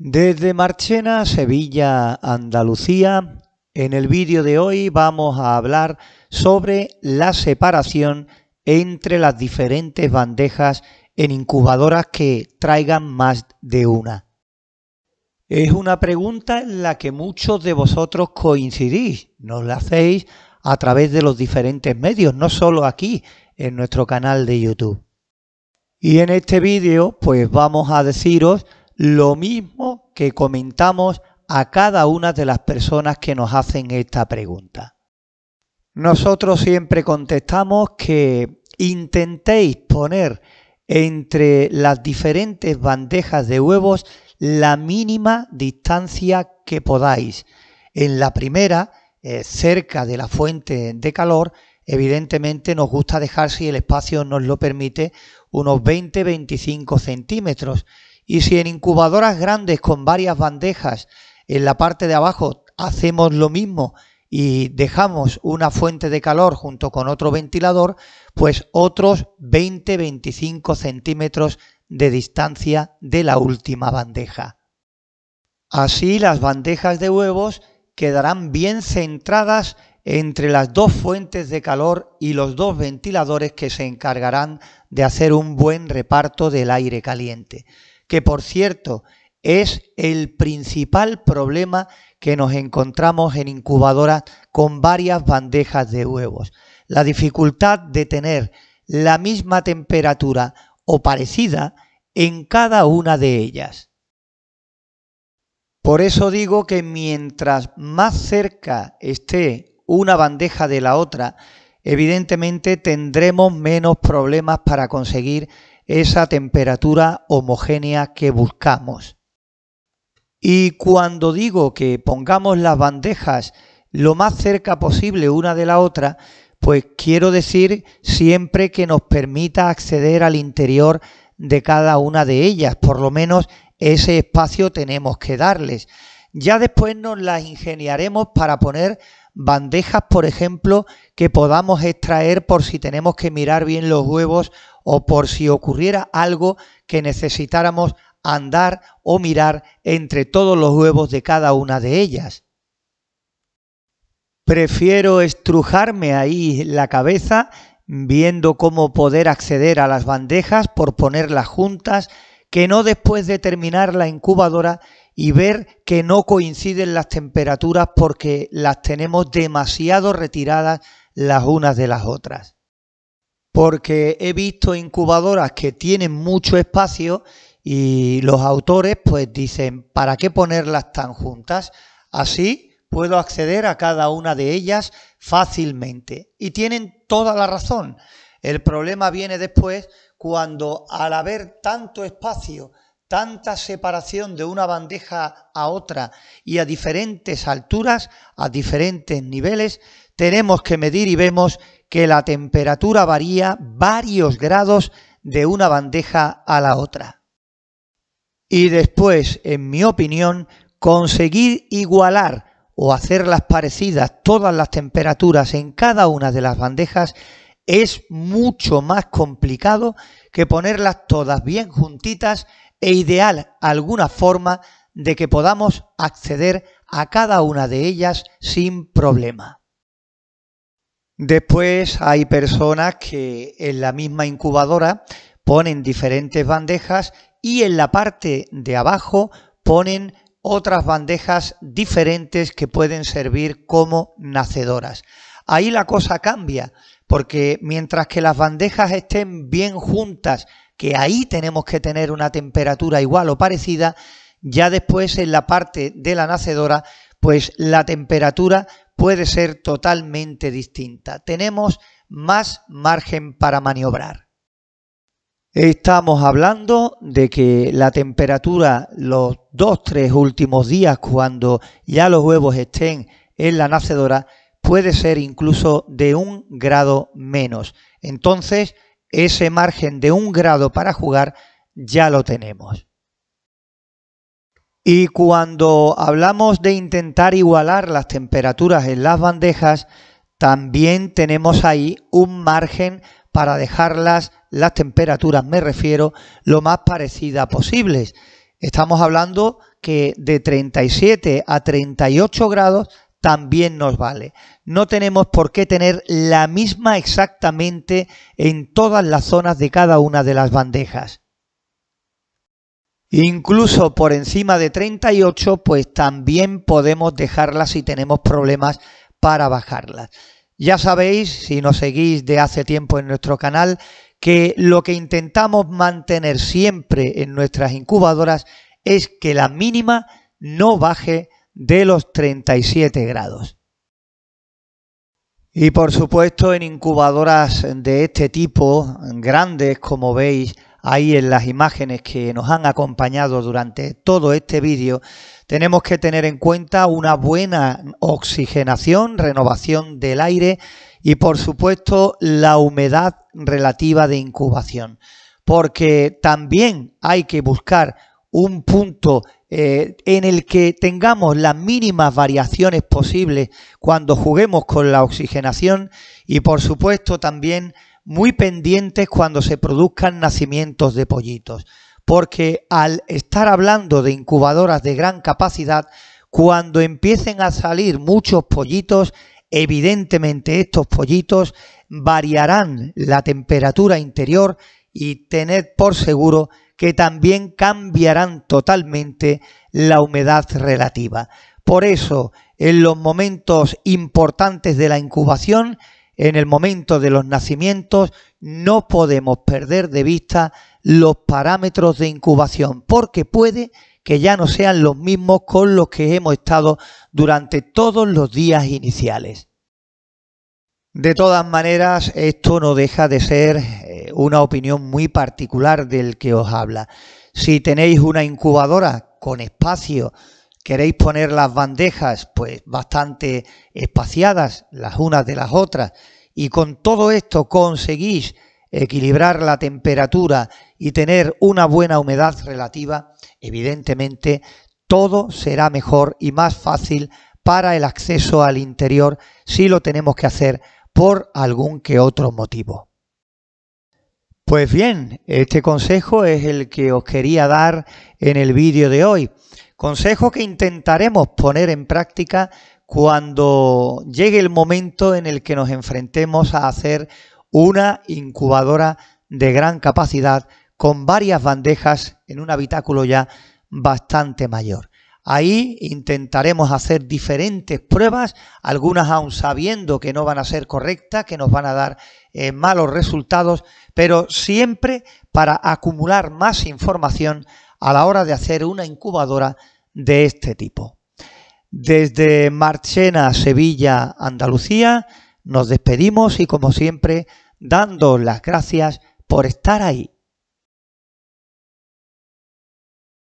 Desde Marchena, Sevilla, Andalucía, en el vídeo de hoy vamos a hablar sobre la separación entre las diferentes bandejas en incubadoras que traigan más de una. Es una pregunta en la que muchos de vosotros coincidís, nos la hacéis a través de los diferentes medios, no solo aquí en nuestro canal de YouTube. Y en este vídeo pues vamos a deciros lo mismo que comentamos a cada una de las personas que nos hacen esta pregunta. Nosotros siempre contestamos que intentéis poner entre las diferentes bandejas de huevos la mínima distancia que podáis. En la primera, eh, cerca de la fuente de calor, evidentemente nos gusta dejar, si el espacio nos lo permite, unos 20-25 centímetros. Y si en incubadoras grandes con varias bandejas en la parte de abajo hacemos lo mismo y dejamos una fuente de calor junto con otro ventilador, pues otros 20-25 centímetros de distancia de la última bandeja. Así las bandejas de huevos quedarán bien centradas entre las dos fuentes de calor y los dos ventiladores que se encargarán de hacer un buen reparto del aire caliente que por cierto es el principal problema que nos encontramos en incubadoras con varias bandejas de huevos. La dificultad de tener la misma temperatura o parecida en cada una de ellas. Por eso digo que mientras más cerca esté una bandeja de la otra, evidentemente tendremos menos problemas para conseguir esa temperatura homogénea que buscamos. Y cuando digo que pongamos las bandejas lo más cerca posible una de la otra, pues quiero decir siempre que nos permita acceder al interior de cada una de ellas, por lo menos ese espacio tenemos que darles. Ya después nos las ingeniaremos para poner bandejas, por ejemplo, que podamos extraer por si tenemos que mirar bien los huevos o por si ocurriera algo que necesitáramos andar o mirar entre todos los huevos de cada una de ellas. Prefiero estrujarme ahí la cabeza viendo cómo poder acceder a las bandejas por ponerlas juntas que no después de terminar la incubadora y ver que no coinciden las temperaturas porque las tenemos demasiado retiradas las unas de las otras porque he visto incubadoras que tienen mucho espacio y los autores pues dicen, ¿para qué ponerlas tan juntas? Así puedo acceder a cada una de ellas fácilmente. Y tienen toda la razón. El problema viene después cuando al haber tanto espacio tanta separación de una bandeja a otra y a diferentes alturas, a diferentes niveles, tenemos que medir y vemos que la temperatura varía varios grados de una bandeja a la otra. Y después, en mi opinión, conseguir igualar o hacerlas parecidas todas las temperaturas en cada una de las bandejas es mucho más complicado que ponerlas todas bien juntitas e ideal alguna forma de que podamos acceder a cada una de ellas sin problema. Después hay personas que en la misma incubadora ponen diferentes bandejas y en la parte de abajo ponen otras bandejas diferentes que pueden servir como nacedoras. Ahí la cosa cambia, porque mientras que las bandejas estén bien juntas que ahí tenemos que tener una temperatura igual o parecida, ya después en la parte de la nacedora, pues la temperatura puede ser totalmente distinta. Tenemos más margen para maniobrar. Estamos hablando de que la temperatura los dos, tres últimos días, cuando ya los huevos estén en la nacedora, puede ser incluso de un grado menos. Entonces, ese margen de un grado para jugar ya lo tenemos. Y cuando hablamos de intentar igualar las temperaturas en las bandejas, también tenemos ahí un margen para dejarlas, las temperaturas me refiero, lo más parecidas posibles. Estamos hablando que de 37 a 38 grados también nos vale. No tenemos por qué tener la misma exactamente en todas las zonas de cada una de las bandejas. Incluso por encima de 38, pues también podemos dejarlas si tenemos problemas para bajarlas. Ya sabéis, si nos seguís de hace tiempo en nuestro canal, que lo que intentamos mantener siempre en nuestras incubadoras es que la mínima no baje de los 37 grados. Y por supuesto en incubadoras de este tipo, grandes como veis ahí en las imágenes que nos han acompañado durante todo este vídeo, tenemos que tener en cuenta una buena oxigenación, renovación del aire y por supuesto la humedad relativa de incubación, porque también hay que buscar un punto eh, en el que tengamos las mínimas variaciones posibles cuando juguemos con la oxigenación y por supuesto también muy pendientes cuando se produzcan nacimientos de pollitos, porque al estar hablando de incubadoras de gran capacidad, cuando empiecen a salir muchos pollitos, evidentemente estos pollitos variarán la temperatura interior y tened por seguro que también cambiarán totalmente la humedad relativa. Por eso, en los momentos importantes de la incubación, en el momento de los nacimientos, no podemos perder de vista los parámetros de incubación, porque puede que ya no sean los mismos con los que hemos estado durante todos los días iniciales. De todas maneras, esto no deja de ser una opinión muy particular del que os habla. Si tenéis una incubadora con espacio, queréis poner las bandejas pues bastante espaciadas las unas de las otras y con todo esto conseguís equilibrar la temperatura y tener una buena humedad relativa, evidentemente todo será mejor y más fácil para el acceso al interior si lo tenemos que hacer por algún que otro motivo. Pues bien, este consejo es el que os quería dar en el vídeo de hoy. Consejo que intentaremos poner en práctica cuando llegue el momento en el que nos enfrentemos a hacer una incubadora de gran capacidad con varias bandejas en un habitáculo ya bastante mayor. Ahí intentaremos hacer diferentes pruebas, algunas aún sabiendo que no van a ser correctas, que nos van a dar eh, malos resultados, pero siempre para acumular más información a la hora de hacer una incubadora de este tipo. Desde Marchena, Sevilla, Andalucía, nos despedimos y como siempre, dando las gracias por estar ahí.